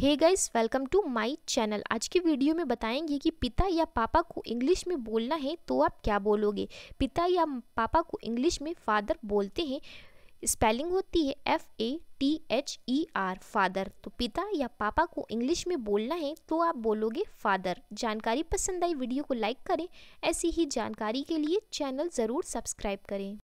hey guys welcome to my channel आज की video में बताएंगे कि पिता या पापा को इंग्लिश में बोलना है तो आप क्या बोलोगे पिता या पापा को इंग्लिश में फादर बोलते हैं स्पेलिंग होती है F A T H E R father तो पिता या पापा को इंग्लिश में बोलना है तो आप बोलोगे फादर जानकारी पसंद आई वीडियो को लाइक करें ऐसी ही जानकारी के लिए चैनल ज़रूर सब्सक्राइब करें